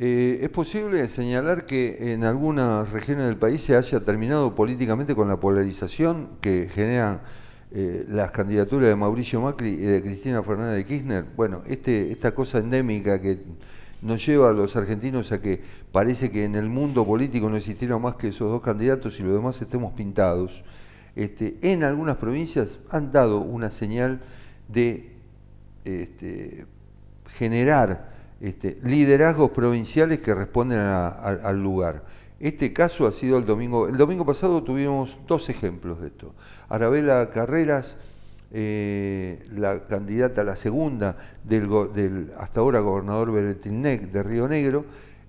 Eh, ¿Es posible señalar que en algunas regiones del país se haya terminado políticamente con la polarización que generan eh, las candidaturas de Mauricio Macri y de Cristina Fernández de Kirchner? Bueno, este, esta cosa endémica que nos lleva a los argentinos a que parece que en el mundo político no existieron más que esos dos candidatos y los demás estemos pintados. Este, en algunas provincias han dado una señal de este, generar este, liderazgos provinciales que responden al lugar. Este caso ha sido el domingo, el domingo pasado tuvimos dos ejemplos de esto. Arabela Carreras, eh, la candidata, a la segunda del, hasta ahora gobernador de Río Negro,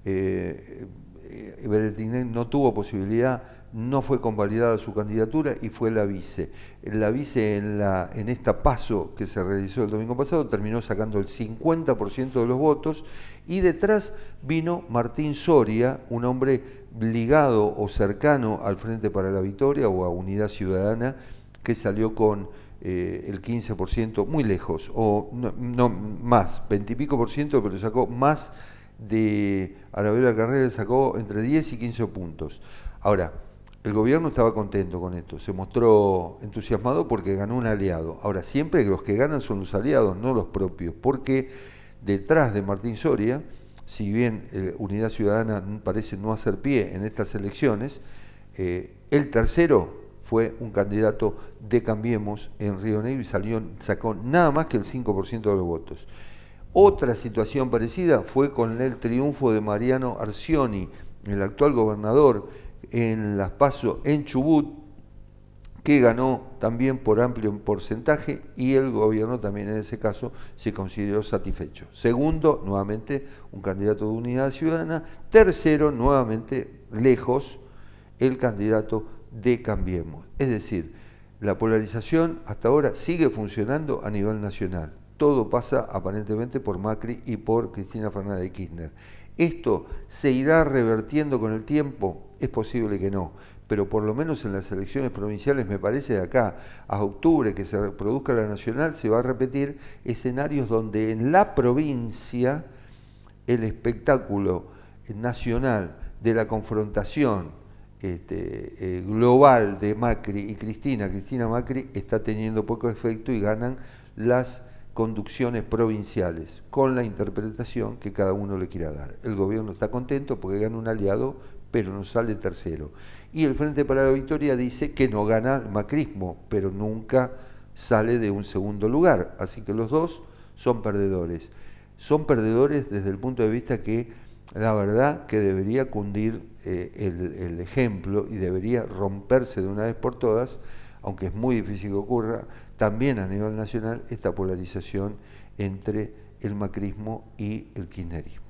eh, eh, no tuvo posibilidad, no fue convalidada su candidatura y fue la vice. La vice en, la, esta paso que se realizó el domingo pasado terminó sacando el 50% de los votos y detrás vino Martín Soria, un hombre ligado o cercano al Frente para la Victoria o a Unidad Ciudadana, que salió con eh, el 15%, muy lejos, o no, más, 20 y pico por ciento, pero sacó más de Arabella Carrera sacó entre 10 y 15 puntos. Ahora, el gobierno estaba contento con esto, se mostró entusiasmado porque ganó un aliado. Ahora, siempre los que ganan son los aliados, no los propios, porque detrás de Martín Soria, si bien eh, Unidad Ciudadana parece no hacer pie en estas elecciones, eh, el tercero fue un candidato de Cambiemos en Río Negro y salió, sacó nada más que el 5% de los votos. Otra situación parecida fue con el triunfo de Mariano Arcioni, el actual gobernador, en las PASO en Chubut, que ganó también por amplio porcentaje y el gobierno también en ese caso se consideró satisfecho. Segundo, nuevamente, un candidato de unidad ciudadana. Tercero, nuevamente, lejos, el candidato de Cambiemos. Es decir, la polarización hasta ahora sigue funcionando a nivel nacional todo pasa aparentemente por Macri y por Cristina Fernández de Kirchner. ¿Esto se irá revertiendo con el tiempo? Es posible que no, pero por lo menos en las elecciones provinciales, me parece, de acá a octubre que se produzca la nacional, se va a repetir escenarios donde en la provincia el espectáculo nacional de la confrontación este, eh, global de Macri y Cristina, Cristina Macri, está teniendo poco efecto y ganan las conducciones provinciales, con la interpretación que cada uno le quiera dar. El gobierno está contento porque gana un aliado, pero no sale tercero. Y el Frente para la Victoria dice que no gana el macrismo, pero nunca sale de un segundo lugar. Así que los dos son perdedores. Son perdedores desde el punto de vista que la verdad que debería cundir eh, el ejemplo y debería romperse de una vez por todas aunque es muy difícil que ocurra, también a nivel nacional esta polarización entre el macrismo y el kirchnerismo.